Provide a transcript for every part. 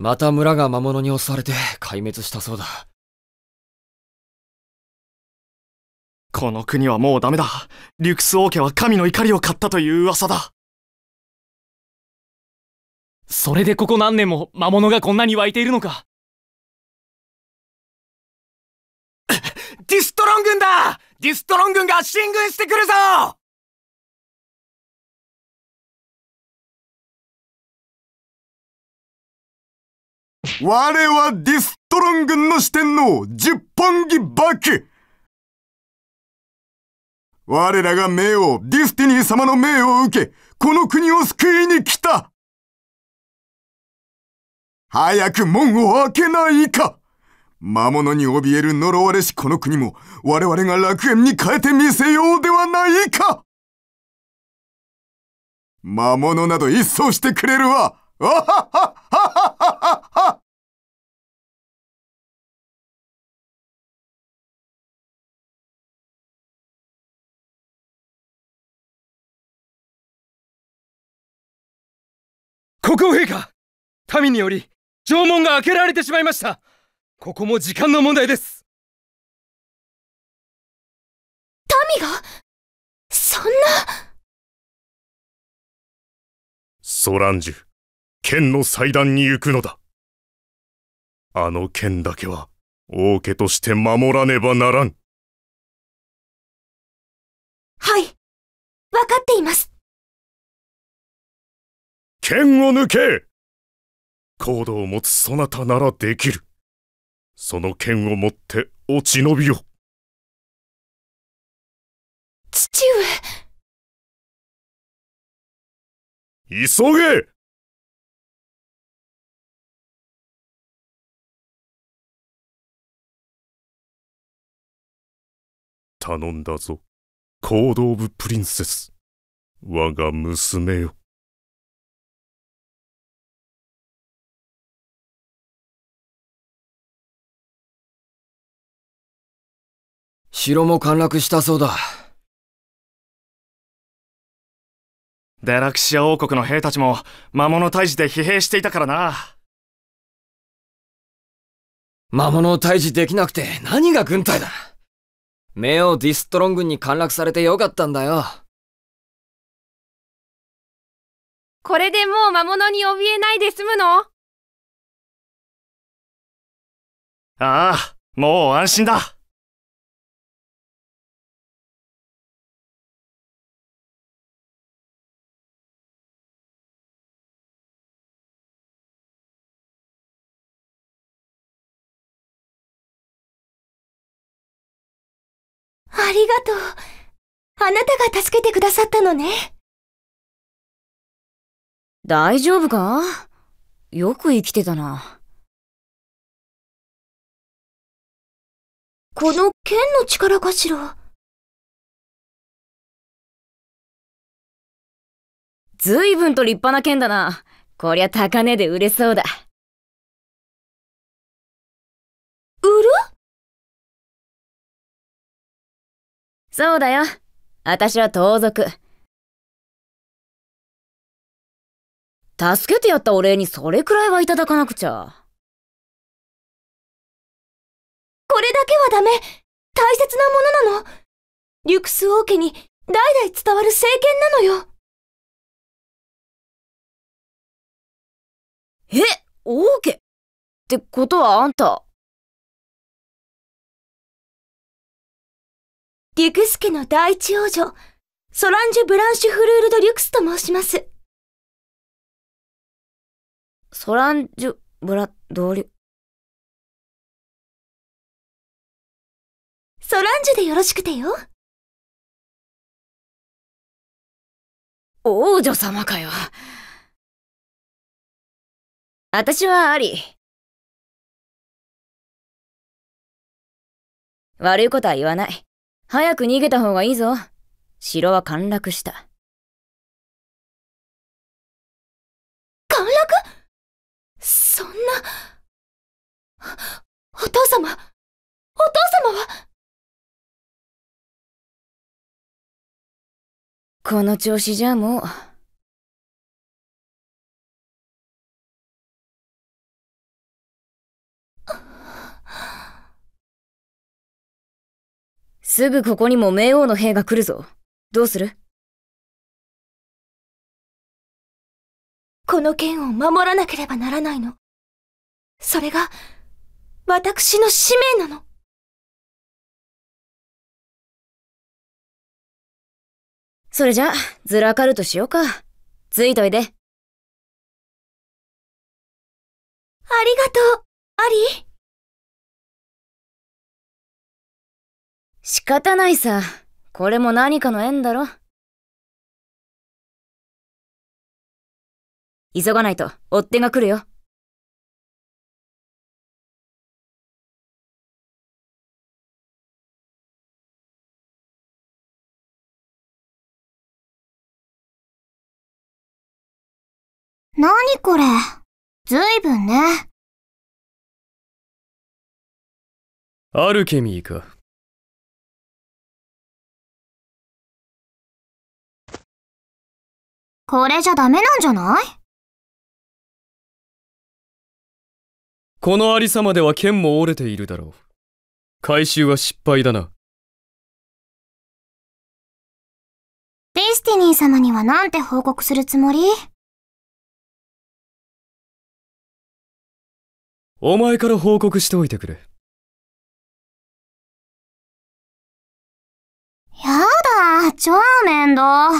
また村が魔物に襲われて壊滅したそうだ。この国はもうダメだ。リュクス王家は神の怒りを買ったという噂だ。それでここ何年も魔物がこんなに湧いているのか。ディストロン軍だディストロン軍が進軍してくるぞ我はディストロン軍の四天王、十本木バ我らが名王、ディスティニー様の命を受け、この国を救いに来た早く門を開けないか魔物に怯える呪われしこの国も、我々が楽園に変えてみせようではないか魔物など一掃してくれるわあはははははは国王陛下民により城門が開けられてしまいましたここも時間の問題です民がそんなソランジュ剣の祭壇に行くのだあの剣だけは王家として守らねばならんはい剣を抜けコードを持つそなたならできる。その剣を持って落ち延びよ。父上急げ頼んだぞ、コード・オブ・プリンセス。我が娘よ。城も陥落したそうだ。デラクシア王国の兵たちも魔物退治で疲弊していたからな。魔物を退治できなくて何が軍隊だ目をディストロン軍に陥落されてよかったんだよ。これでもう魔物に怯えないで済むのああ、もう安心だありがとう。あなたが助けてくださったのね。大丈夫かよく生きてたな。この剣の力かしら随分と立派な剣だな。こりゃ高値で売れそうだ。そうだよ。私は盗賊。助けてやったお礼にそれくらいはいただかなくちゃ。これだけはダメ大切なものなのリュクス王家に代々伝わる聖剣なのよえ王家ってことはあんた、ユグスケの第一王女、ソランジュ・ブランシュ・フルール・ド・リュクスと申します。ソランジュ・ブラ・ドリュ。ソランジュでよろしくてよ。王女様かよ。私はあり。悪いことは言わない。早く逃げた方がいいぞ。城は陥落した。陥落そんな。お父様お父様はこの調子じゃもう。すぐここにも冥王の兵が来るぞ。どうするこの剣を守らなければならないの。それが、私の使命なの。それじゃ、ズラカルトしようか。ついといで。ありがとう、アリー。仕方ないさ。これも何かの縁だろ急がないと、追っ手が来るよ。何これ。ずいぶんね。アルケミーか。これじゃダメなんじゃないこの有様では剣も折れているだろう。回収は失敗だな。ディスティニー様にはなんて報告するつもりお前から報告しておいてくれ。やだ、超面倒。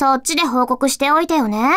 そっちで報告しておいてよね。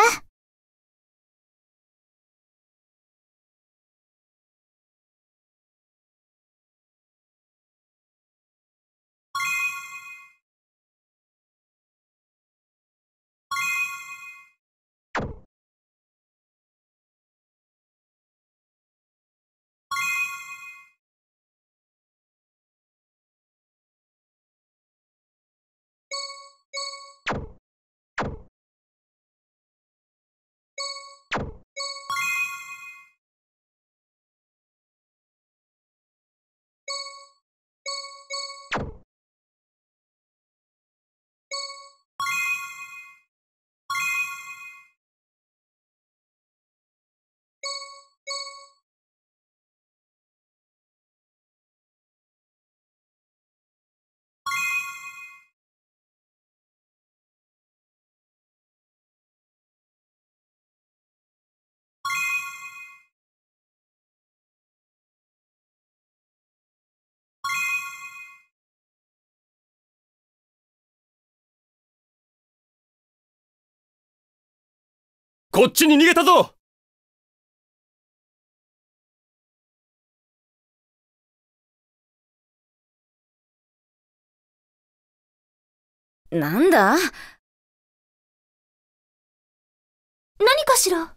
こっちに逃げたぞなんだ何かしら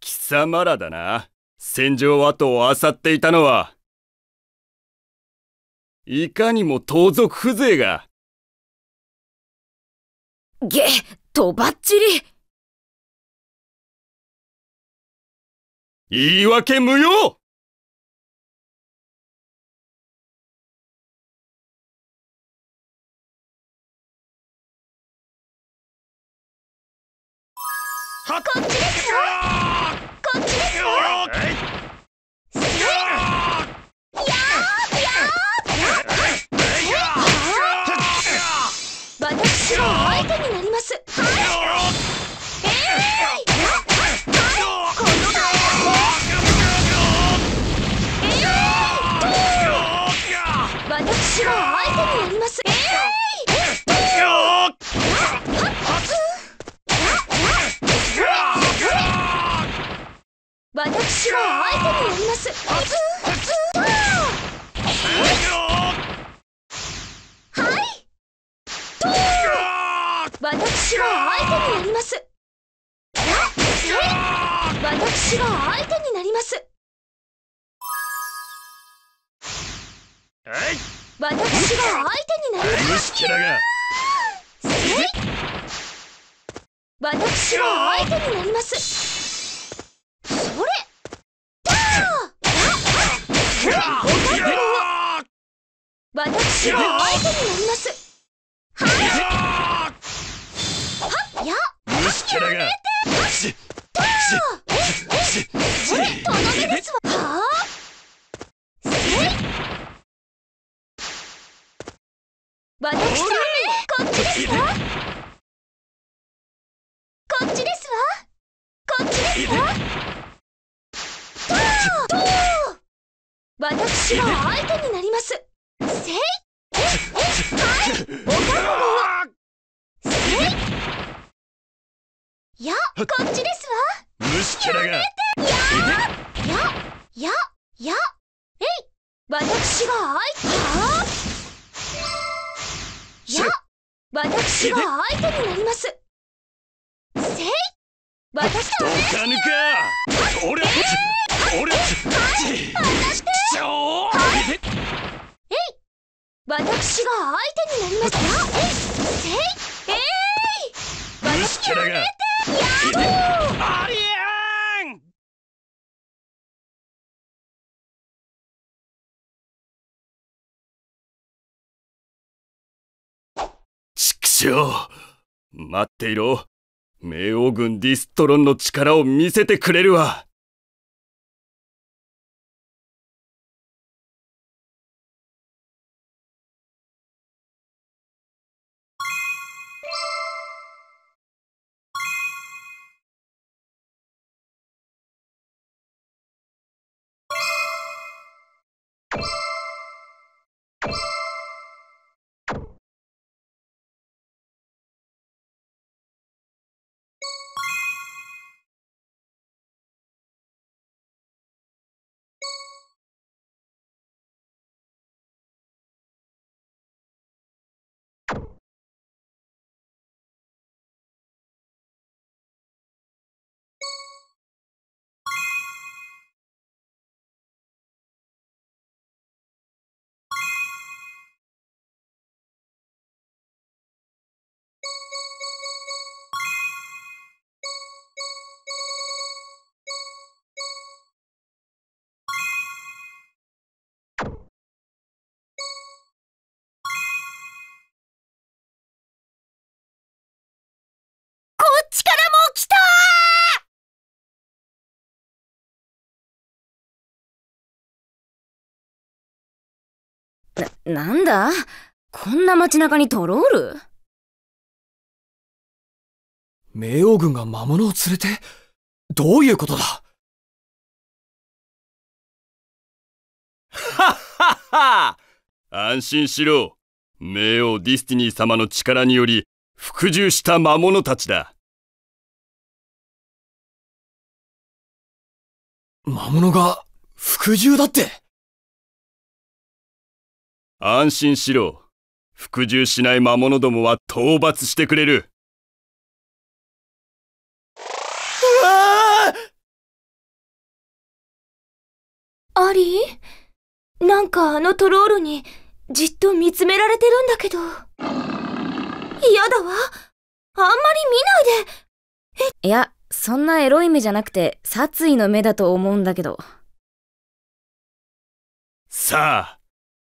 貴様らだな戦場跡を漁っていたのはいかにも盗賊風情がげ、とばっちり言い訳無用こっちですこっちです相手になりますはいます私が相手になります私が相手になります私が相手になりますそれ私が相手になりますはいはっややめてだはあさんこっちですわこっちですわこっちですわ私は相手になりますこっちですわ虫キャラがやめてやややえい私が相手や私が相手になりますせい私と同じぬか俺はこっち俺はこっち私しえい私が相手になりますわえいせいえい私やめて待っていろ冥王軍ディストロンの力を見せてくれるわな、なんだこんな街中にトロール冥王軍が魔物を連れてどういうことだはっはっは安心しろ冥王ディスティニー様の力により服従した魔物たちだ魔物が服従だって安心しろ。服従しない魔物どもは討伐してくれる。アリーなんかあのトロールにじっと見つめられてるんだけど。嫌だわ。あんまり見ないで。えいや、そんなエロい目じゃなくて殺意の目だと思うんだけど。さあ、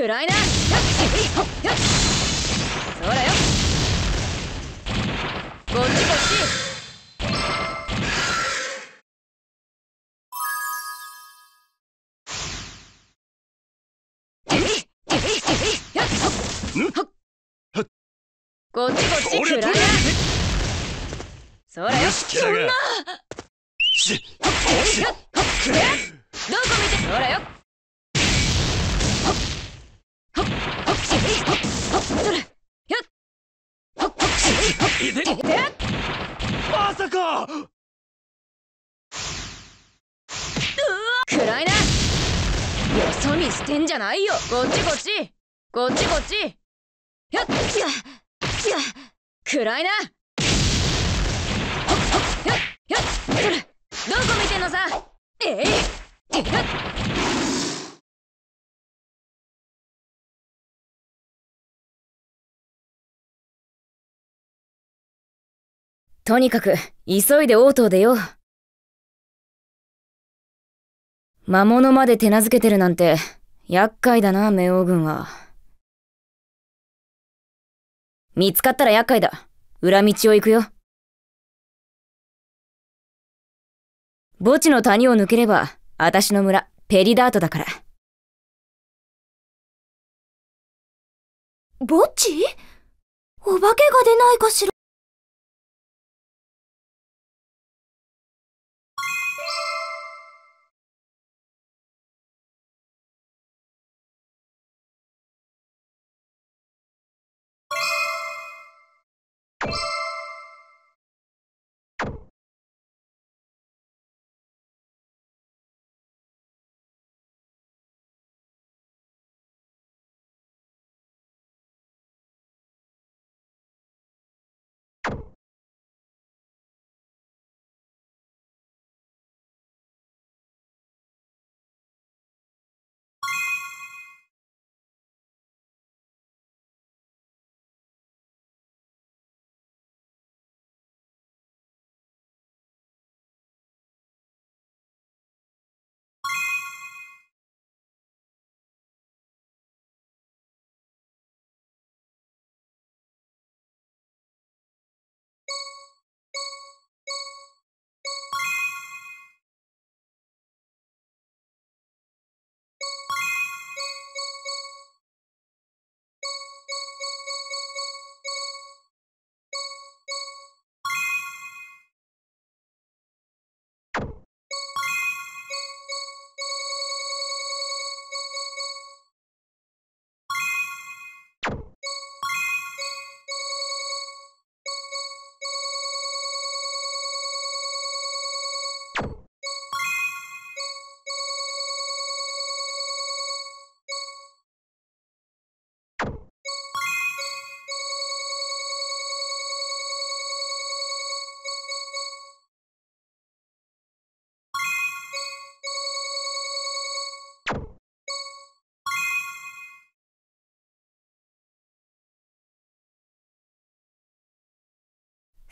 くらいなそうよこっちこっちこっちこっち暗いなそよそんなどこ見てそよまさかうわいなよそ見してんじゃないよこっちこっちこっちこっちやっいなやっやっどこ見てんのさえい、ー、っとにかく、急いで応答でよ。魔物まで手なずけてるなんて、厄介だな、冥王軍は。見つかったら厄介だ。裏道を行くよ。墓地の谷を抜ければ、私の村、ペリダートだから。墓地お化けが出ないかしら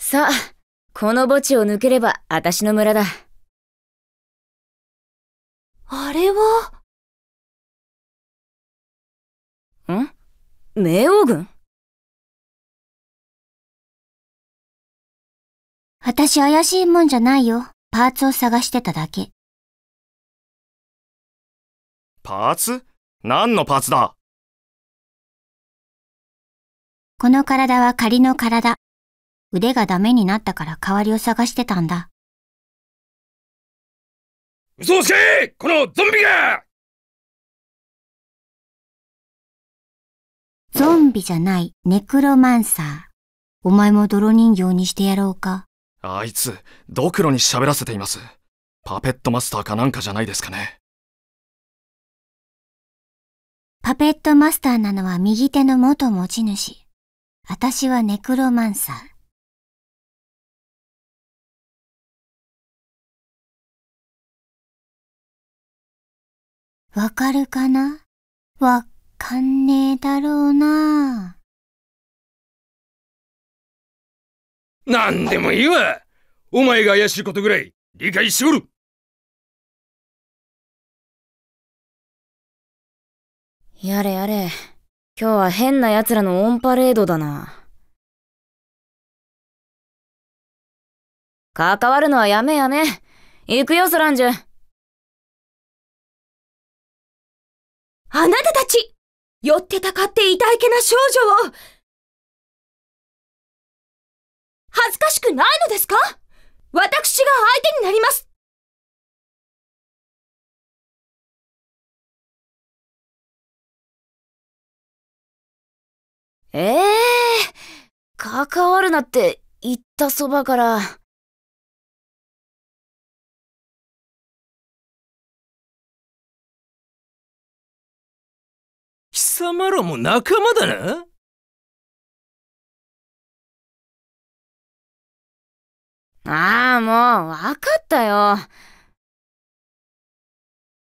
さあ、この墓地を抜ければ私の村だ。あれはん冥王軍私怪しいもんじゃないよ。パーツを探してただけ。パーツ何のパーツだこの体は仮の体。腕がダメになったから代わりを探してたんだ。嘘をつけこのゾンビがゾンビじゃない、ネクロマンサー。お前も泥人形にしてやろうか。あいつ、ドクロに喋らせています。パペットマスターかなんかじゃないですかね。パペットマスターなのは右手の元持ち主。私はネクロマンサー。わかるかなわかんねえだろうな。なんでもいいわお前が怪しいことぐらい理解しおるやれやれ。今日は変な奴らのオンパレードだな。関わるのはやめやめ。行くよ、ソランジュ。あなたたち寄ってたかっていたいけな少女を恥ずかしくないのですか私が相手になりますええー、関わるなって言ったそばから。様らも仲間だなああ、もう、分かったよ。あ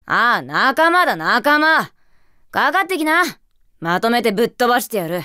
あ、仲間だ、仲間。かかってきな。まとめてぶっ飛ばしてやる。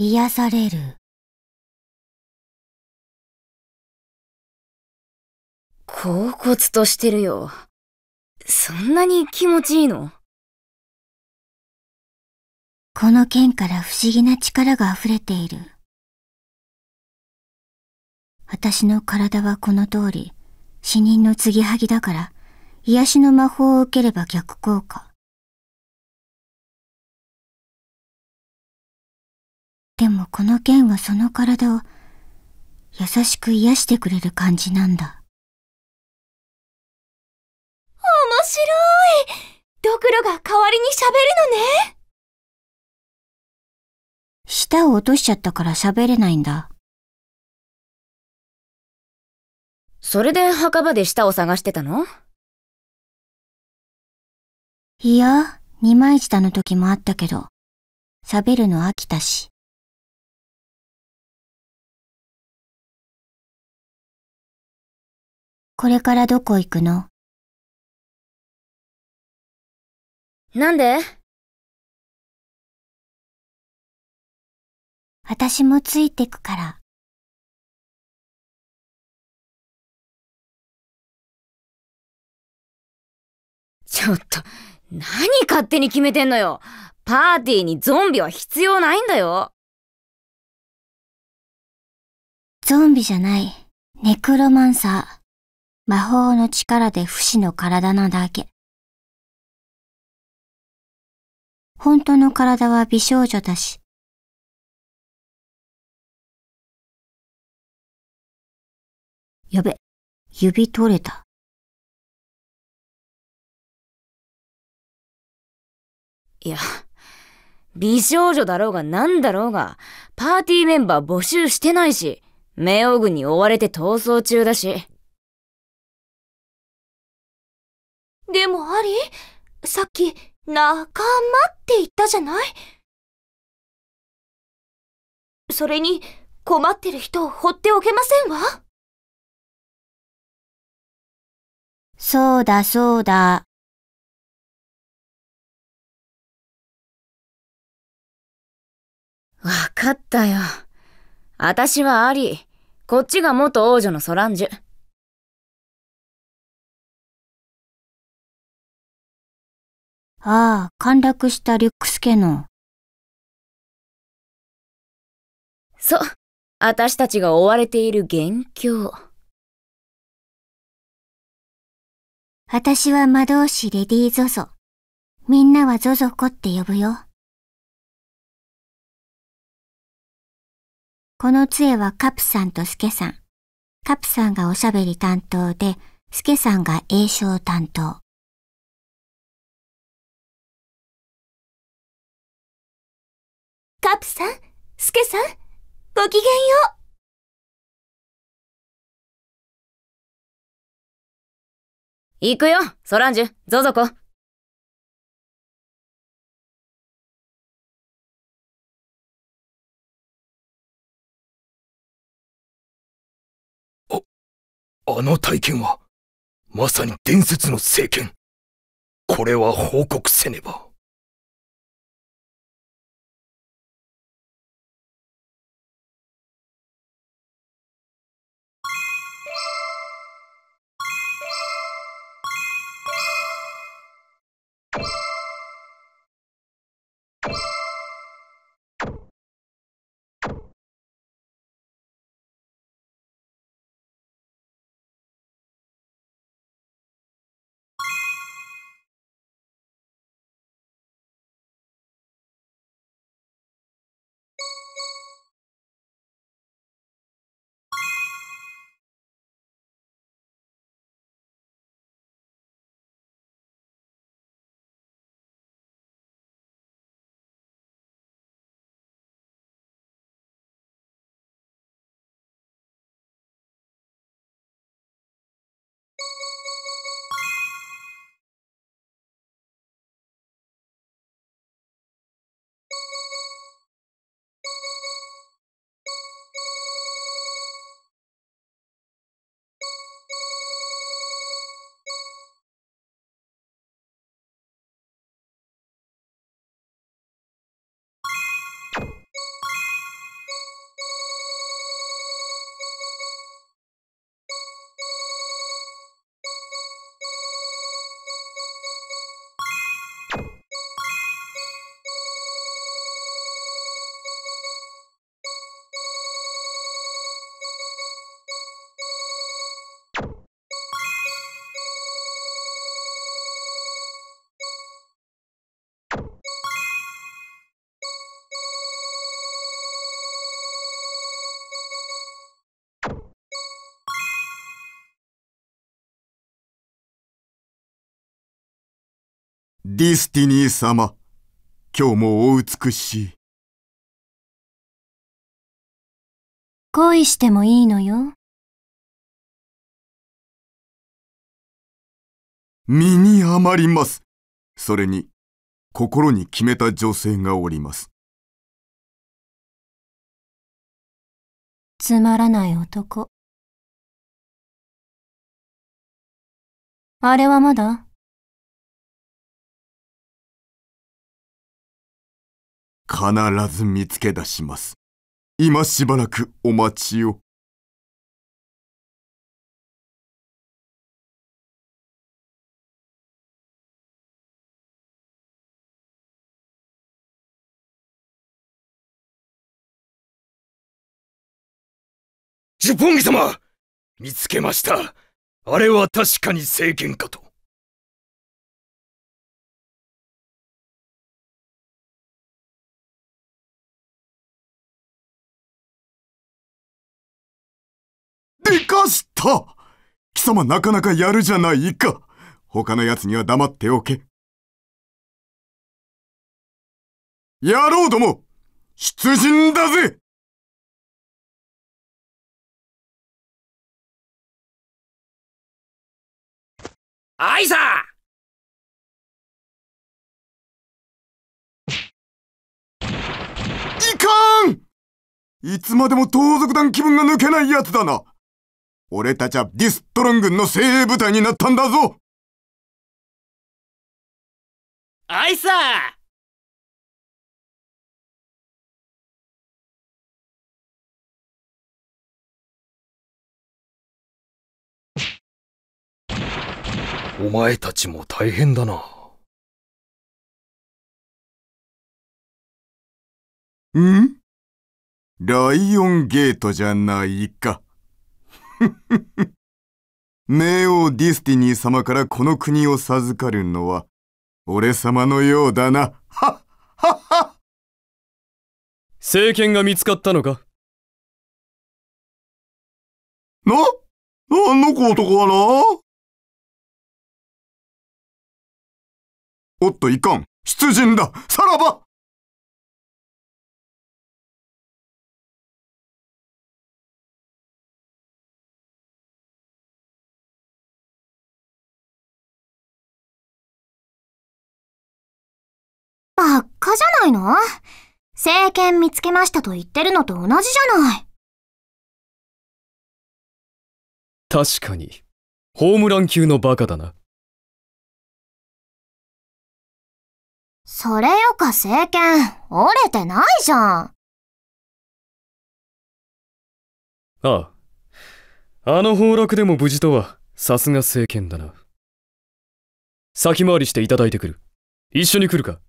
癒される。恍惚としてるよ。そんなに気持ちいいのこの剣から不思議な力が溢れている。私の体はこの通り、死人の継ぎはぎだから、癒しの魔法を受ければ逆効果。でもこの剣はその体を優しく癒してくれる感じなんだ。面白いドクロが代わりに喋るのね舌を落としちゃったから喋れないんだ。それで墓場で舌を探してたのいや、二枚舌の時もあったけど、喋るの飽きたし。これからどこ行くのなんで私もついてくから。ちょっと、何勝手に決めてんのよ。パーティーにゾンビは必要ないんだよ。ゾンビじゃない。ネクロマンサー。魔法の力で不死の体なだけ。本当の体は美少女だし。やべ、指取れた。いや、美少女だろうが何だろうが、パーティーメンバー募集してないし、冥王軍に追われて逃走中だし。でもありさっき、仲間って言ったじゃないそれに、困ってる人を放っておけませんわ。そうだそうだ。わかったよ。あたしはアリこっちが元王女のソランジュ。ああ、陥落したリュックス家の。そう、私たちが追われている元凶。私は魔導士レディー・ゾゾ。みんなはゾゾ子って呼ぶよ。この杖はカプさんとスケさん。カプさんがおしゃべり担当で、スケさんが栄唱担当。ープさん、スケさん、ごきげんよう。行くよ、ソランジュ、ゾゾコ。あ、あの体験は、まさに伝説の聖剣。これは報告せねば。ディスティニー様、今日もお美しい。恋してもいいのよ。身に余ります。それに、心に決めた女性がおります。つまらない男。あれはまだ必ず見つけ出します。今しばらくお待ちを。ジュポンギ様見つけましたあれは確かに聖剣かと。生かした貴様なかなかやるじゃないか他の奴には黙っておけ。野郎ども出陣だぜあいさいかんいつまでも盗賊団気分が抜けない奴だな俺たちはディストロン軍の精鋭部隊になったんだぞアイサーお前たちも大変だな。んライオンゲートじゃないか。冥王ディスティニー様からこの国を授かるのは、俺様のようだな。はっはっは聖剣が見つかったのかな、なんの子男はなおっといかん出陣ださらばカじゃないの聖剣見つけましたと言ってるのと同じじゃない。確かに、ホームラン級のバカだな。それよか聖剣、折れてないじゃん。ああ。あの崩落でも無事とは、さすが聖剣だな。先回りしていただいてくる。一緒に来るか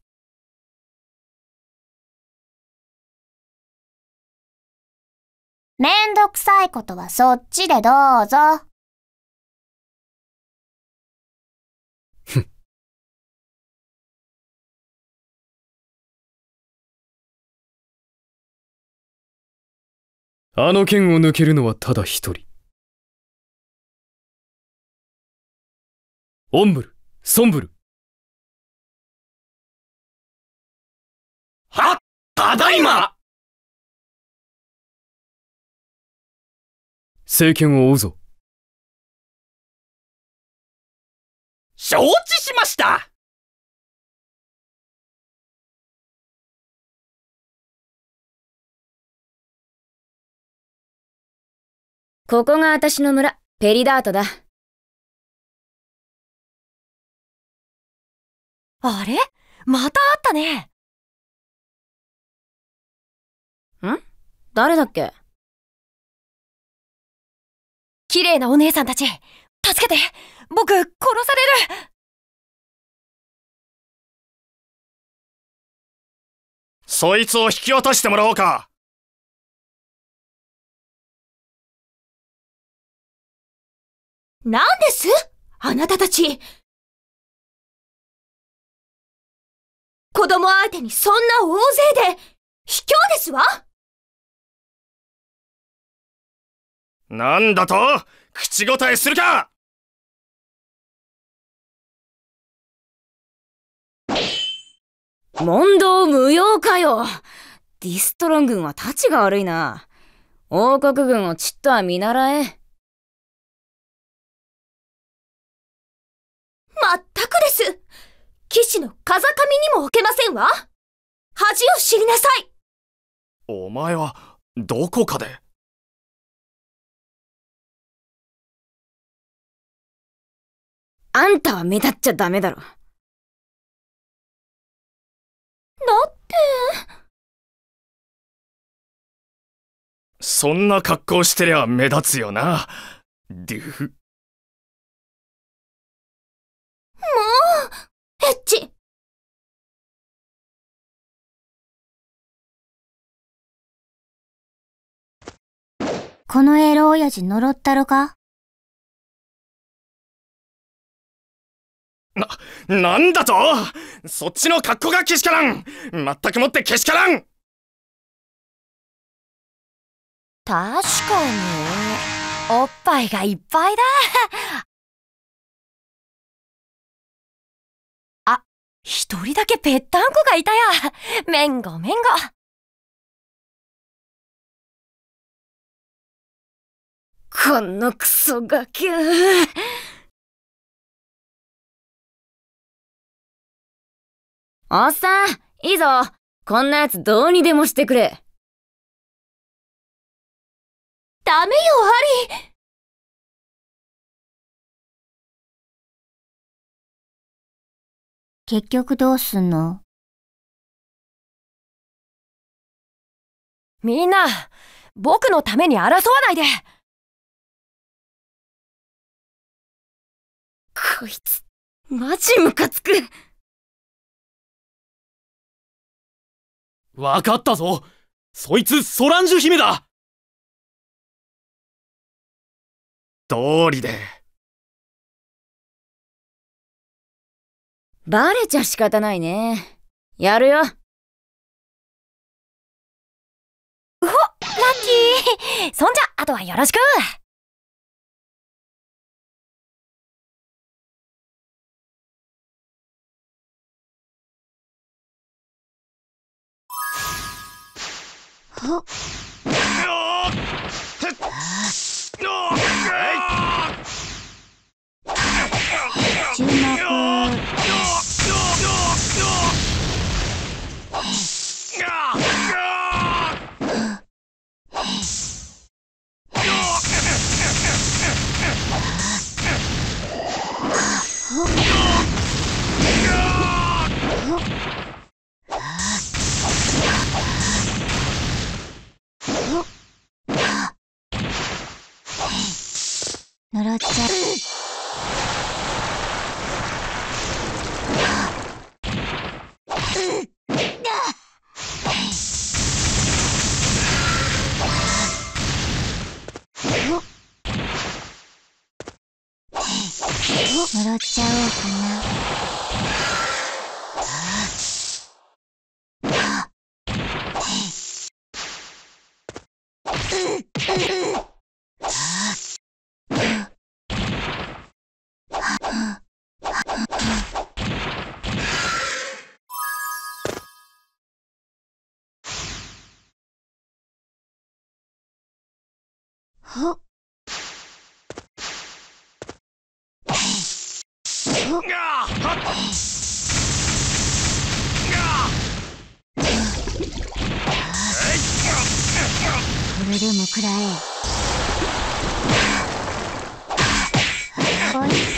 どくさいことはそっちでどうぞ。あの剣を抜けるのはただ一人。オンブル、ソンブル。は、ただいま政権を追うぞ。承知しましたここが私の村、ペリダートだ。あれまたあったねん誰だっけ綺麗なお姉さんたち助けて僕殺されるそいつを引き落としてもらおうか何ですあなたたち子供相手にそんな大勢で卑怯ですわなんだと口答えするか問答無用かよディストロン軍はたちが悪いな。王国軍をちっとは見習え。まったくです騎士の風上にも置けませんわ恥を知りなさいお前は、どこかであんたは目立っちゃダメだろ。だって。そんな格好してりゃ目立つよな。デュフ。もうエッチこのエロ親父呪ったろかな、なんだとそっちの格好がけしからんまったくもってけしからん確かに、おっぱいがいっぱいだ。あ、一人だけぺったんこがいたや。めんごめんご。このクソガキ。おっさん、いいぞ。こんなやつどうにでもしてくれ。ダメよ、ハリー結局どうすんのみんな、僕のために争わないでこいつ、マジムカつくわかったぞそいつソランジュ姫だ通りでバレちゃ仕方ないねやるよラッキー そんじゃあとはよろしくあっはルこれでもくらえ。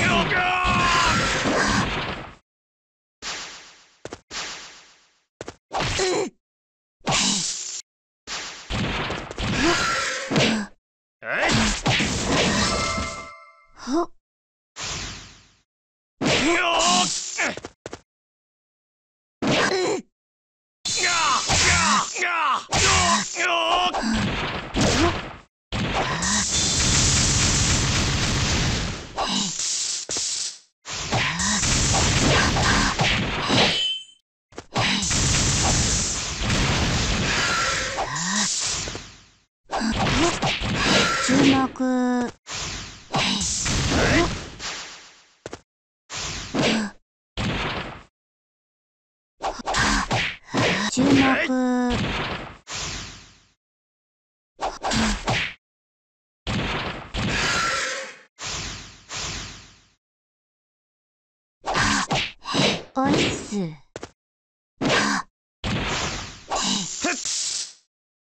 おいっす。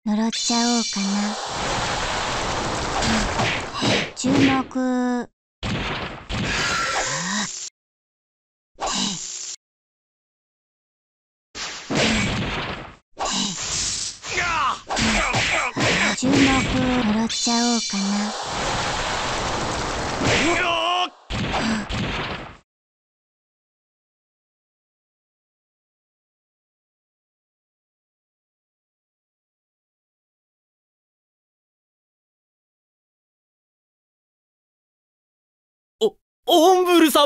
呪っちゃおうかな。注目。注目呪っちゃおうかな。オンブル様